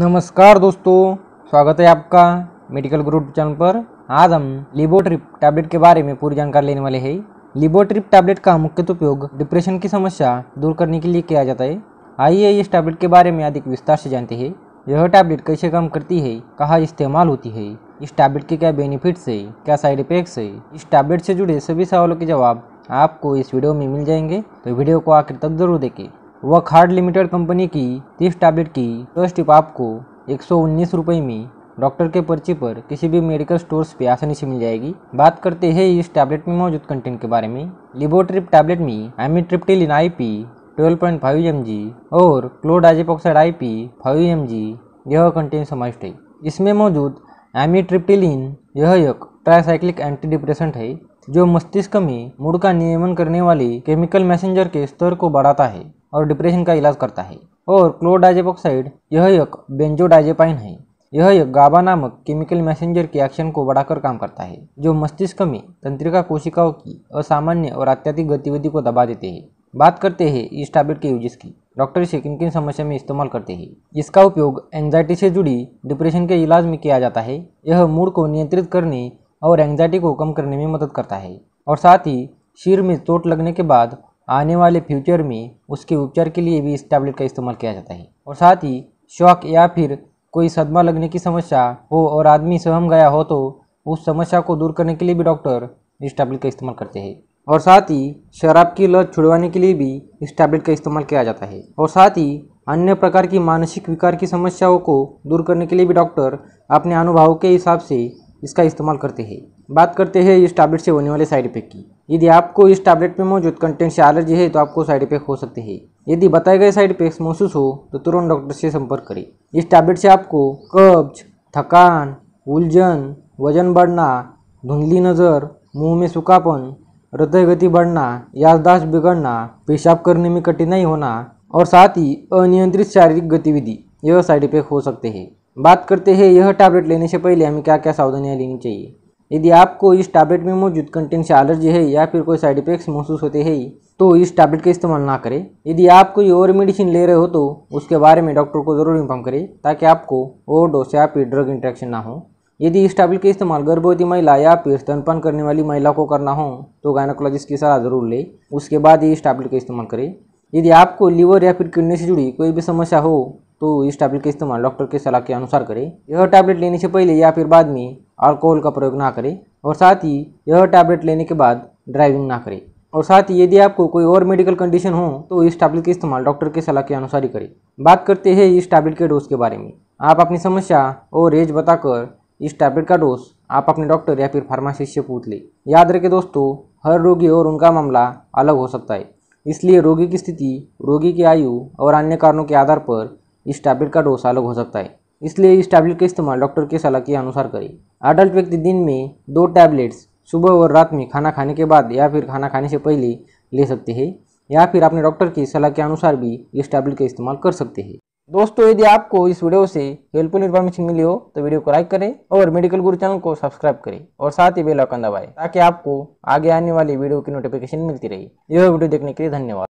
नमस्कार दोस्तों स्वागत है आपका मेडिकल ग्रुप चैनल पर आज हम लिबोट्रिप टैबलेट के बारे में पूरी जानकारी लेने वाले हैं लिबोट्रिप टैबलेट का मुख्य उपयोग डिप्रेशन की समस्या दूर करने के लिए किया जाता है आइए इस टैबलेट के बारे में अधिक विस्तार से जानते हैं यह टैबलेट कैसे काम करती है कहाँ इस्तेमाल होती है इस टैबलेट के क्या बेनिफिट्स है क्या साइड इफेक्ट्स है इस टैबलेट से जुड़े सभी सवालों के जवाब आपको इस वीडियो में मिल जाएंगे तो वीडियो को आखिर तक जरूर देखें खार्ड लिमिटेड कंपनी की तीस टैबलेट की फर्स्ट टिप आपको एक सौ उन्नीस रुपये में डॉक्टर के पर्ची पर किसी भी मेडिकल स्टोर्स पे आसानी से मिल जाएगी बात करते हैं इस टैबलेट में मौजूद कंटेंट के बारे में लिबोट्रिप टैबलेट में amitriptyline I P twelve point five M G और chlordiazepoxide I P five M G यह कंटेंट समाविष्ट है इसमें मौजूद एमिट्रिप्टिलिन यह एक ट्राइसाइक्लिक एंटी डिप्रेसेंट है जो मस्तिष्क में मूड का नियमन करने वाले केमिकल मैसेंजर के स्तर को बढ़ाता है और डिप्रेशन का इलाज करता है और क्लोडाइजेपोक्साइड यह एक बेंजोडाइजेपाइन है यह एक गाबा नामक केमिकल मैसेंजर के एक्शन को बढ़ाकर काम करता है जो मस्तिष्क में तंत्रिका कोशिकाओं की असामान्य और अत्याधिक गतिविधि को दबा देते हैं बात करते हैं इस टैबलेट के यूजेस की डॉक्टर इसे किन किन समस्या में इस्तेमाल करते हैं इसका उपयोग एंजाइटी से जुड़ी डिप्रेशन के इलाज में किया जाता है यह मूड को नियंत्रित करने और एंग्जाइटी को कम करने में मदद करता है और साथ ही शीर में चोट लगने के बाद आने वाले फ्यूचर में उसके उपचार के लिए भी इस टैबलेट का इस्तेमाल किया जाता है और साथ ही शौक या फिर कोई सदमा लगने की समस्या हो और आदमी सहम गया हो तो उस समस्या को दूर करने के लिए भी डॉक्टर इस टैबलेट का इस्तेमाल करते हैं और साथ ही शराब की लत छुड़वाने के लिए भी इस टैबलेट का इस्तेमाल किया जाता है और साथ ही अन्य प्रकार की मानसिक विकार की समस्याओं को दूर करने के लिए भी डॉक्टर अपने अनुभव के हिसाब से इसका इस्तेमाल करते हैं बात करते हैं इस टैबलेट से होने वाले साइड इफेक्ट की यदि आपको इस टैबलेट में मौजूद कंटेंट से एलर्जी है तो आपको साइड इफेक्ट हो सकते हैं यदि बताए गए साइड इफेक्ट्स महसूस हो तो तुरंत डॉक्टर से संपर्क करें इस टैबलेट से आपको कब्ज थकान उलझन वजन बढ़ना धुंधली नज़र मुंह में सुखापन हृदय गति बढ़ना याददाश्त बिगड़ना पेशाब करने में कठिनाई होना और साथ ही अनियंत्रित शारीरिक गतिविधि यह साइड इफेक्ट हो सकते हैं बात करते हैं यह टैबलेट लेने से पहले हमें क्या क्या सावधानियाँ लेनी चाहिए यदि आपको इस टैबलेट में मौजूद कंटेंट से एलर्जी है या फिर कोई साइड इफेक्ट्स महसूस होते हैं तो इस टैबलेट का इस्तेमाल ना करें यदि आप कोई और मेडिसिन ले रहे हो तो उसके बारे में डॉक्टर को ज़रूर इन्फॉर्म करें ताकि आपको ओवर डोज या फिर ड्रग इंट्रैक्शन ना हो यदि इस टैबलेट का इस्तेमाल गर्भवती महिला या फिर स्तनपान करने वाली महिला को करना हो तो गायनोकोलॉजिस्ट की सलाह ज़रूर लें उसके बाद ही इस टैबलेट का इस्तेमाल करें यदि आपको लीवर या फिर किडनी से जुड़ी कोई भी समस्या हो तो इस टैबलेट का इस्तेमाल डॉक्टर के सलाह के अनुसार करें यह टैबलेट लेने से पहले या फिर बाद में अल्कोहल का प्रयोग ना करें और साथ ही यह टैबलेट लेने के बाद ड्राइविंग ना करें और साथ ही यदि आपको कोई और मेडिकल कंडीशन हो तो इस टैबलेट का इस्तेमाल डॉक्टर के सलाह के अनुसार ही करें बात करते हैं इस टैबलेट के डोज के बारे में आप अपनी समस्या और एज बताकर इस टैबलेट का डोज आप अपने डॉक्टर या फिर फार्मासिस्ट से पूछ लें याद रखें दोस्तों हर रोगी और उनका मामला अलग हो सकता है इसलिए रोगी की स्थिति रोगी की आयु और अन्य कारणों के आधार पर इस टैबलेट का डोस अलग हो सकता है इसलिए इस टैबलेट का इस्तेमाल डॉक्टर के सलाह के अनुसार करें अडल्ट व्यक्ति दिन में दो टैबलेट्स सुबह और रात में खाना खाने के बाद या फिर खाना खाने से पहले ले सकते हैं या फिर अपने डॉक्टर की सलाह के अनुसार भी इस टैबलेट का इस्तेमाल कर सकते हैं दोस्तों यदि आपको इस वीडियो से हेल्पफुल इन्फॉर्मेशन मिली हो तो वीडियो को लाइक करें और मेडिकल गुरु चैनल को सब्सक्राइब करें और साथ ही बेल आइकन दबाएं ताकि आपको आगे आने वाली वीडियो की नोटिफिकेशन मिलती रहे यह वीडियो देखने के लिए धन्यवाद